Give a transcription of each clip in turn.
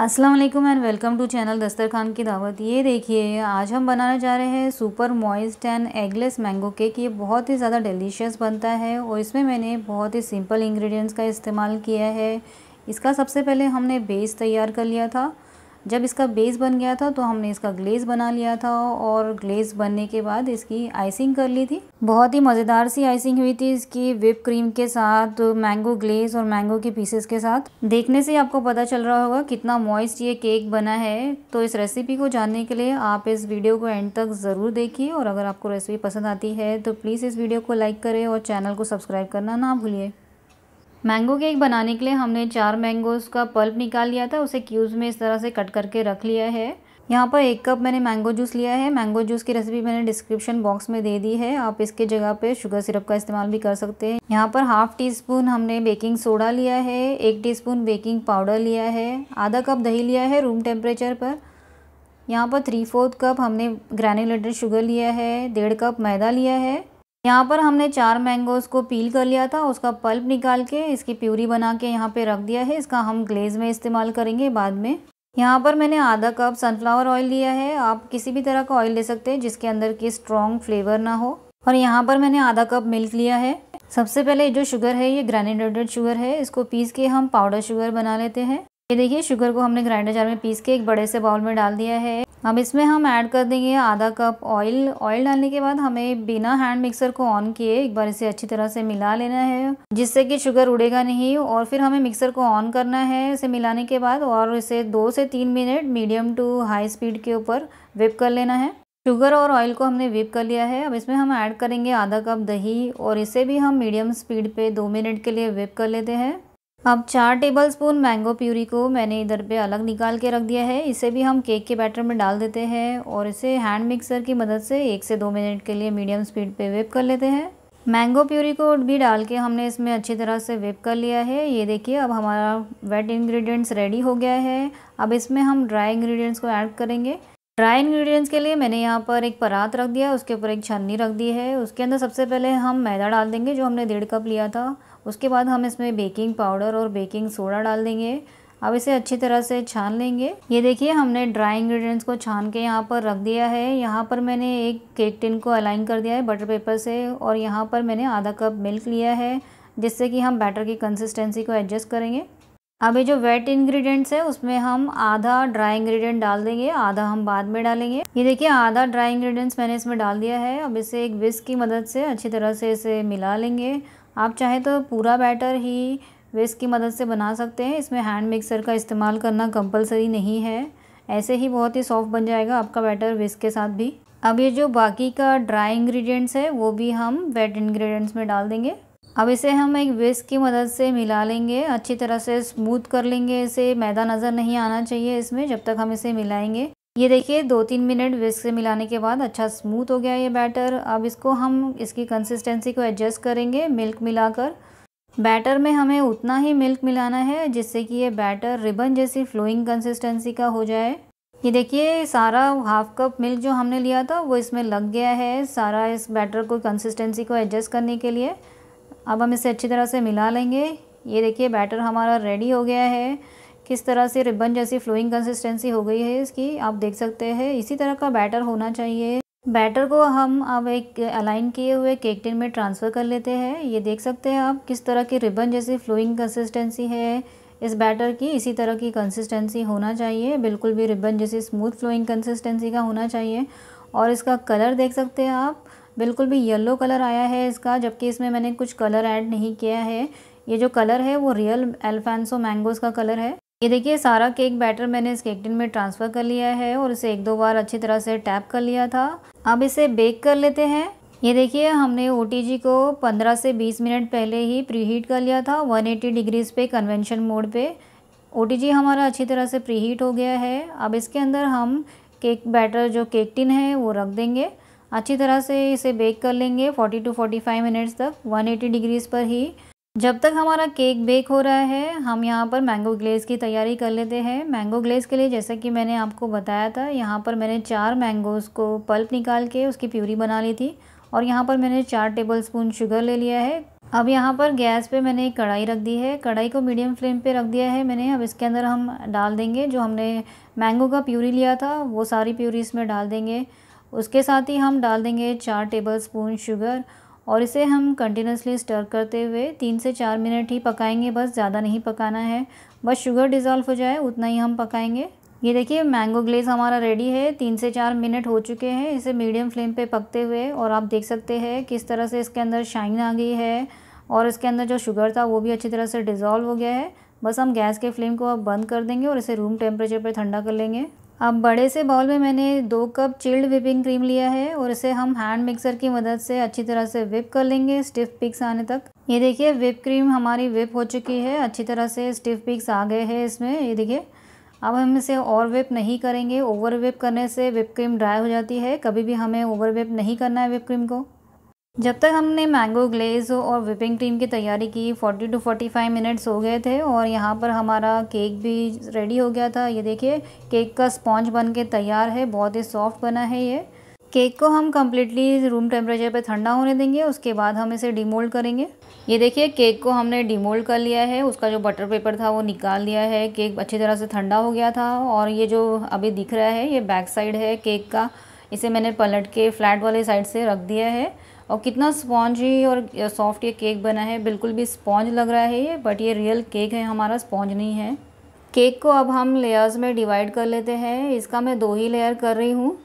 अस्सलाम वालेकुम and welcome to channel दस्तर खान की दावत ये देखिए आज हम बनाने जा रहे हैं super moist and eggless mango cake ये बहुत ही ज़्यादा डिलीशियस बनता है और इसमें मैंने बहुत ही सिंपल इंग्रेडिएंट्स का इस्तेमाल किया है इसका सबसे पहले हमने बेस तैयार कर लिया था जब इसका बेस बन गया था तो हमने इसका ग्लेज बना लिया था और ग्लेज बनने के बाद इसकी आइसिंग कर ली थी बहुत ही मज़ेदार सी आइसिंग हुई थी इसकी विप क्रीम के साथ मैंगो ग्लेज और मैंगो के पीसेस के साथ देखने से आपको पता चल रहा होगा कितना मॉइस्ट ये केक बना है तो इस रेसिपी को जानने के लिए आप इस वीडियो को एंड तक ज़रूर देखिए और अगर आपको रेसिपी पसंद आती है तो प्लीज़ इस वीडियो को लाइक करें और चैनल को सब्सक्राइब करना ना भूलिए मैंगो केक बनाने के लिए हमने चार मैंगोज़ का पल्प निकाल लिया था उसे क्यूब्स में इस तरह से कट करके रख लिया है यहाँ पर एक कप मैंने मैंगो जूस लिया है मैंगो जूस की रेसिपी मैंने डिस्क्रिप्शन बॉक्स में दे दी है आप इसके जगह पे शुगर सिरप का इस्तेमाल भी कर सकते हैं यहाँ पर हाफ टी स्पून हमने बेकिंग सोडा लिया है एक टी स्पून बेकिंग पाउडर लिया है आधा कप दही लिया है रूम टेम्परेचर पर यहाँ पर थ्री फोर्थ कप हमने ग्रैनुलेटेड शुगर लिया है डेढ़ कप मैदा लिया है यहाँ पर हमने चार मैंगोज़ को पील कर लिया था उसका पल्प निकाल के इसकी प्यूरी बना के यहाँ पे रख दिया है इसका हम ग्लेज में इस्तेमाल करेंगे बाद में यहाँ पर मैंने आधा कप सनफ्लावर ऑयल लिया है आप किसी भी तरह का ऑयल ले सकते हैं जिसके अंदर की स्ट्रॉन्ग फ्लेवर ना हो और यहाँ पर मैंने आधा कप मिल्क लिया है सबसे पहले जो शुगर है ये ग्रेनेडेड शुगर है इसको पीस के हम पाउडर शुगर बना लेते हैं ये देखिए शुगर को हमने ग्राइंडर जार में पीस के एक बड़े से बाउल में डाल दिया है अब इसमें हम ऐड कर देंगे आधा कप ऑयल ऑयल डालने के बाद हमें बिना हैंड मिक्सर को ऑन किए एक बार इसे अच्छी तरह से मिला लेना है जिससे कि शुगर उड़ेगा नहीं और फिर हमें मिक्सर को ऑन करना है इसे मिलाने के बाद और इसे दो से तीन minute medium to high speed के ऊपर विप कर लेना है शुगर और ऑयल को हमने विप कर लिया है अब इसमें हम ऐड करेंगे आधा कप दही और इसे भी हम मीडियम स्पीड पे दो मिनट के लिए विप कर लेते हैं अब चार टेबलस्पून मैंगो प्यूरी को मैंने इधर पे अलग निकाल के रख दिया है इसे भी हम केक के बैटर में डाल देते हैं और इसे हैंड मिक्सर की मदद से एक से दो मिनट के लिए मीडियम स्पीड पे वेप कर लेते हैं मैंगो प्यूरी को भी डाल के हमने इसमें अच्छी तरह से वेप कर लिया है ये देखिए अब हमारा वेट इन्ग्रीडियंट्स रेडी हो गया है अब इसमें हम ड्राई इन्ग्रीडियंट्स को ऐड करेंगे ड्राई इन्ग्रीडियंट्स के लिए मैंने यहाँ पर एक परात रख दिया उसके ऊपर एक छन्नी रख दी है उसके अंदर सबसे पहले हम मैदा डाल देंगे जो हमने डेढ़ कप लिया था उसके बाद हम इसमें बेकिंग पाउडर और बेकिंग सोडा डाल देंगे अब इसे अच्छी तरह से छान लेंगे ये देखिए हमने ड्राई इंग्रेडिएंट्स को छान के यहाँ पर रख दिया है यहाँ पर मैंने एक केक टिन को अलाइन कर दिया है बटर पेपर से और यहाँ पर मैंने आधा कप मिल्क लिया है जिससे कि हम बैटर की कंसिस्टेंसी को एडजस्ट करेंगे अभी जो वेट इंग्रेडिएंट्स है उसमें हम आधा ड्राई इंग्रेडिएंट डाल देंगे आधा हम बाद में डालेंगे ये देखिए आधा ड्राई इंग्रेडिएंट्स मैंने इसमें डाल दिया है अब इसे एक विस्क की मदद से अच्छी तरह से इसे मिला लेंगे आप चाहे तो पूरा बैटर ही विस्क की मदद से बना सकते हैं इसमें हैंड मिक्सर का इस्तेमाल करना कंपलसरी नहीं है ऐसे ही बहुत ही सॉफ्ट बन जाएगा आपका बैटर विस्क के साथ भी अब ये जो बाकी का ड्राई इंग्रेडिएंट्स है वो भी हम वेट इंग्रेडिएंट्स में डाल देंगे अब इसे हम एक विस्क की मदद से मिला लेंगे अच्छी तरह से स्मूथ कर लेंगे इसे मैदा नज़र नहीं आना चाहिए इसमें जब तक हम इसे मिलाएंगे ये देखिए दो तीन मिनट विस्क से मिलाने के बाद अच्छा स्मूथ हो गया ये बैटर अब इसको हम इसकी कंसिस्टेंसी को एडजस्ट करेंगे मिल्क मिलाकर बैटर में हमें उतना ही मिल्क मिलाना है जिससे कि ये बैटर रिबन जैसी फ्लोइंग कंसिस्टेंसी का हो जाए ये देखिए सारा हाफ कप मिल्क जो हमने लिया था वो इसमें लग गया है सारा इस बैटर को कंसिस्टेंसी को एडजस्ट करने के लिए अब हम इसे अच्छी तरह से मिला लेंगे ये देखिए बैटर हमारा रेडी हो गया है किस तरह से रिबन जैसी फ्लोइंग कंसिस्टेंसी हो गई है इसकी आप देख सकते हैं इसी तरह का बैटर होना चाहिए बैटर को हम अब एक अलाइन किए हुए केक टिन में ट्रांसफ़र कर लेते हैं ये देख सकते हैं आप किस तरह की रिबन जैसी फ्लोइंग कंसिस्टेंसी है इस बैटर की इसी तरह की कंसिस्टेंसी होना चाहिए बिल्कुल भी रिबन जैसी स्मूथ फ्लोइंग कंसिस्टेंसी का होना चाहिए और इसका कलर देख सकते हैं आप बिल्कुल भी येलो कलर आया है इसका जबकि इसमें मैंने कुछ कलर ऐड नहीं किया है ये जो कलर है वो रियल एल्फेंसो मैंगोज़ का कलर है ये देखिए सारा केक बैटर मैंने इस केक टिन में ट्रांसफ़र कर लिया है और इसे एक दो बार अच्छी तरह से टैप कर लिया था अब इसे बेक कर लेते हैं ये देखिए हमने ओ को 15 से 20 मिनट पहले ही प्रीहीट कर लिया था 180 डिग्रीज़ पे कन्वेंशन मोड पे ओ हमारा अच्छी तरह से प्रीहीट हो गया है अब इसके अंदर हम केक बैटर जो केक टिन है वो रख देंगे अच्छी तरह से इसे बेक कर लेंगे 40 टू 45 मिनट्स तक 180 डिग्रीज पर ही जब तक हमारा केक बेक हो रहा है हम यहाँ पर मैंगो ग्लेज़ की तैयारी कर लेते हैं मैंगो ग्लेज़ के लिए जैसा कि मैंने आपको बताया था यहाँ पर मैंने चार मैंगोज़ को पल्प निकाल के उसकी प्यूरी बना ली थी और यहाँ पर मैंने चार टेबल स्पून शुगर ले लिया है अब यहाँ पर गैस पे मैंने एक कढ़ाई रख दी है कढ़ाई को मीडियम फ्लेम पे रख दिया है मैंने अब इसके अंदर हम डाल देंगे जो हमने मैंगो का प्यूरी लिया था वो सारी प्यूरी इसमें डाल देंगे उसके साथ ही हम डाल देंगे चार टेबल स्पून शुगर और इसे हम कंटिन्यूसली स्टर करते हुए तीन से चार मिनट ही पकाएंगे बस ज़्यादा नहीं पकाना है बस शुगर डिज़ोल्व हो जाए उतना ही हम पकाएंगे ये देखिए मैंगो ग्लेज हमारा रेडी है तीन से चार मिनट हो चुके हैं इसे मीडियम फ्लेम पे पकते हुए और आप देख सकते हैं किस तरह से इसके अंदर शाइन आ गई है और इसके अंदर जो शुगर था वो भी अच्छी तरह से डिज़ोल्व हो गया है बस हम गैस के फ्लेम को अब बंद कर देंगे और इसे रूम टेम्परेचर पर ठंडा कर लेंगे अब बड़े से बाउल में मैंने दो कप चिल्ड विपिंग क्रीम लिया है और इसे हम हैंड मिक्सर की मदद से अच्छी तरह से विप कर लेंगे स्टिफ पिक्स आने तक ये देखिए विप क्रीम हमारी विप हो चुकी है अच्छी तरह से स्टिफ पिक्स आ गए हैं इसमें ये देखिए अब हम इसे और विप नहीं करेंगे ओवर विप करने से विप क्रीम ड्राई हो जाती है कभी भी हमें ओवर विप नहीं करना है विप क्रीम को जब तक हमने मैंगो ग्लेज और विपिंग क्रीम की तैयारी की 40 टू 45 मिनट्स हो गए थे और यहाँ पर हमारा केक भी रेडी हो गया था ये देखिए केक का स्पॉन्ज बन के तैयार है बहुत ही सॉफ्ट बना है ये केक को हम कम्प्लीटली रूम टेम्परेचर पे ठंडा होने देंगे उसके बाद हम इसे डिमोल्ड करेंगे ये देखिए केक को हमने डिमोल्ड कर लिया है उसका जो बटर पेपर था वो निकाल लिया है केक अच्छी तरह से ठंडा हो गया था और ये जो अभी दिख रहा है ये बैक साइड है केक का इसे मैंने पलट के फ्लैट वाले साइड से रख दिया है और कितना स्पॉन्जी और सॉफ्ट ये केक बना है बिल्कुल भी स्पॉन्ज लग रहा है ये बट ये रियल केक है हमारा स्पॉन्ज नहीं है केक को अब हम लेयर्स में डिवाइड कर लेते हैं इसका मैं दो ही लेयर कर रही हूँ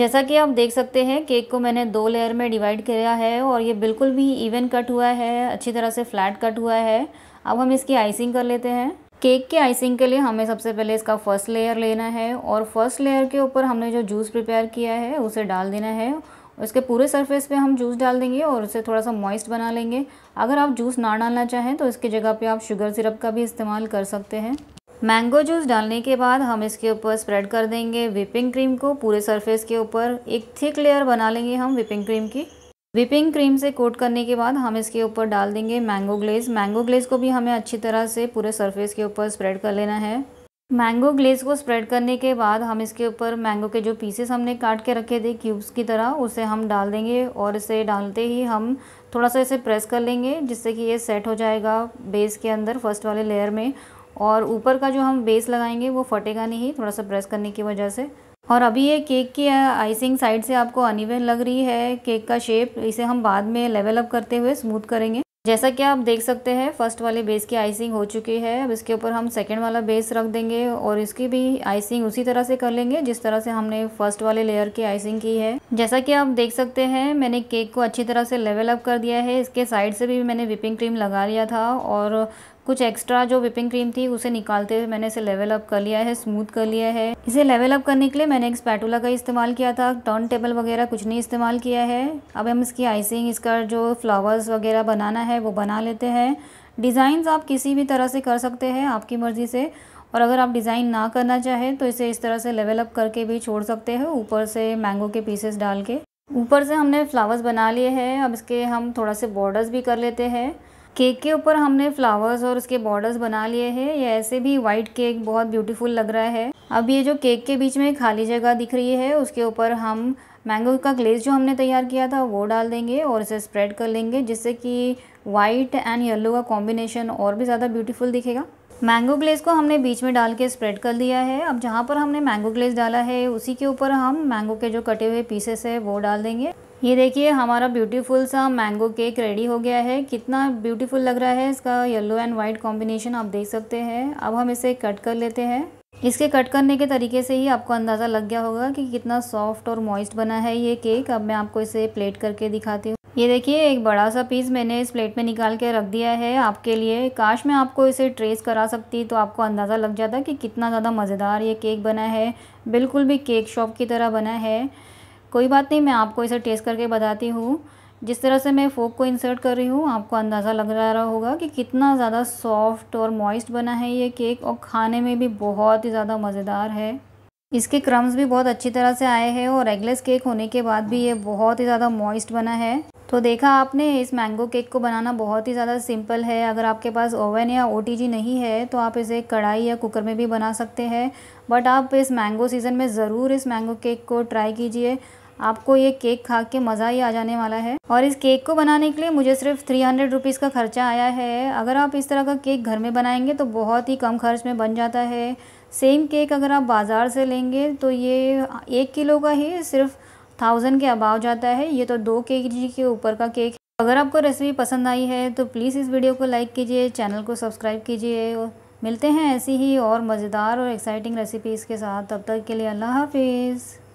जैसा कि आप देख सकते हैं केक को मैंने दो लेयर में डिवाइड किया है और ये बिल्कुल भी इवन कट हुआ है अच्छी तरह से फ्लैट कट हुआ है अब हम इसकी आइसिंग कर लेते हैं केक के आइसिंग के लिए हमें सबसे पहले इसका फर्स्ट लेयर लेना है और फर्स्ट लेयर के ऊपर हमने जो जूस प्रिपेयर किया है उसे डाल देना है उसके पूरे सरफेस पे हम जूस डाल देंगे और उसे थोड़ा सा मॉइस्ट बना लेंगे अगर आप जूस ना डालना चाहें तो इसकी जगह पे आप शुगर सिरप का भी इस्तेमाल कर सकते हैं मैंगो जूस डालने के बाद हम इसके ऊपर स्प्रेड कर देंगे विपिंग क्रीम को पूरे सरफेस के ऊपर एक थिक लेयर बना लेंगे हम विपिंग क्रीम की विपिंग क्रीम से कोट करने के बाद हम इसके ऊपर डाल देंगे मैंगो ग्लेज मैंगो ग्लेज को भी हमें अच्छी तरह से पूरे सरफेस के ऊपर स्प्रेड कर लेना है मैंगो ग्लेज को स्प्रेड करने के बाद हम इसके ऊपर मैंगो के जो पीसेस हमने काट के रखे थे क्यूब्स की तरह उसे हम डाल देंगे और इसे डालते ही हम थोड़ा सा इसे प्रेस कर लेंगे जिससे कि ये सेट हो जाएगा बेस के अंदर फर्स्ट वाले लेयर में और ऊपर का जो हम बेस लगाएंगे वो फटेगा नहीं थोड़ा सा प्रेस करने की वजह से और अभी ये केक की आइसिंग साइड से आपको अनइवन लग रही है केक का शेप इसे हम बाद में लेवल अप करते हुए स्मूथ करेंगे जैसा कि आप देख सकते हैं फर्स्ट वाले बेस की आइसिंग हो चुकी है अब इसके ऊपर हम सेकेंड वाला बेस रख देंगे और इसकी भी आइसिंग उसी तरह से कर लेंगे जिस तरह से हमने फर्स्ट वाले लेयर की आइसिंग की है जैसा कि आप देख सकते हैं मैंने केक को अच्छी तरह से लेवल अप कर दिया है इसके साइड से भी मैंने विपिंग क्रीम लगा लिया था और कुछ एक्स्ट्रा जो विपिंग क्रीम थी उसे निकालते हुए मैंने इसे लेवल अप कर लिया है स्मूथ कर लिया है इसे लेवल अप करने के लिए मैंने एक स्पैटूला का इस्तेमाल किया था टर्न टेबल वगैरह कुछ नहीं इस्तेमाल किया है अब हम इसकी आइसिंग इसका जो फ्लावर्स वगैरह बनाना है वो बना लेते हैं डिज़ाइंस आप किसी भी तरह से कर सकते हैं आपकी मर्ज़ी से और अगर आप डिज़ाइन ना करना चाहें तो इसे इस तरह से लेवल अप करके भी छोड़ सकते हैं ऊपर से मैंगो के पीसेस डाल के ऊपर से हमने फ्लावर्स बना लिए हैं अब इसके हम थोड़ा से बॉर्डर्स भी कर लेते हैं केक के ऊपर हमने फ्लावर्स और उसके बॉर्डर्स बना लिए हैं ये ऐसे भी वाइट केक बहुत ब्यूटीफुल लग रहा है अब ये जो केक के बीच में खाली जगह दिख रही है उसके ऊपर हम मैंगो का ग्लेज जो हमने तैयार किया था वो डाल देंगे और इसे स्प्रेड कर लेंगे जिससे कि वाइट एंड येलो का कॉम्बिनेशन और भी ज़्यादा ब्यूटीफुल दिखेगा मैंगो ग्लेज को हमने बीच में डाल के स्प्रेड कर दिया है अब जहाँ पर हमने मैंगो ग्लेज डाला है उसी के ऊपर हम मैंगो के जो कटे हुए पीसेस है वो डाल देंगे ये देखिए हमारा ब्यूटीफुल सा मैंगो केक रेडी हो गया है कितना ब्यूटीफुल लग रहा है इसका येलो एंड वाइट कॉम्बिनेशन आप देख सकते हैं अब हम इसे कट कर लेते हैं इसके कट करने के तरीके से ही आपको अंदाज़ा लग गया होगा कि कितना सॉफ्ट और मॉइस्ट बना है ये केक अब मैं आपको इसे प्लेट करके दिखाती हूँ ये देखिए एक बड़ा सा पीस मैंने इस प्लेट में निकाल के रख दिया है आपके लिए काश मैं आपको इसे ट्रेस करा सकती तो आपको अंदाज़ा लग जाता कि कितना ज़्यादा मज़ेदार ये केक बना है बिल्कुल भी केक शॉप की तरह बना है कोई बात नहीं मैं आपको इसे टेस्ट करके बताती हूँ जिस तरह से मैं फोक को इंसर्ट कर रही हूँ आपको अंदाज़ा लग रहा होगा कि कितना ज़्यादा सॉफ्ट और मॉइस्ट बना है ये केक और खाने में भी बहुत ही ज़्यादा मज़ेदार है इसके क्रम्स भी बहुत अच्छी तरह से आए हैं और एगलेस केक होने के बाद भी ये बहुत ही ज़्यादा मॉइस्ट बना है तो देखा आपने इस मैंगो केक को बनाना बहुत ही ज़्यादा सिंपल है अगर आपके पास ओवन या ओ नहीं है तो आप इसे कढ़ाई या कुकर में भी बना सकते हैं बट आप इस मैंगो सीज़न में ज़रूर इस मैंगो केक को ट्राई कीजिए आपको ये केक खा के मज़ा ही आ जाने वाला है और इस केक को बनाने के लिए मुझे सिर्फ थ्री हंड्रेड रुपीज़ का खर्चा आया है अगर आप इस तरह का केक घर में बनाएंगे तो बहुत ही कम खर्च में बन जाता है सेम केक अगर आप बाज़ार से लेंगे तो ये एक किलो का ही सिर्फ थाउजेंड के अबाव जाता है ये तो दो के जी के ऊपर का केक है अगर आपको रेसिपी पसंद आई है तो प्लीज़ इस वीडियो को लाइक कीजिए चैनल को सब्सक्राइब कीजिए मिलते हैं ऐसी ही और मज़ेदार और एक्साइटिंग रेसिपीज़ के साथ तब तक के लिए अल्लाह हाफिज़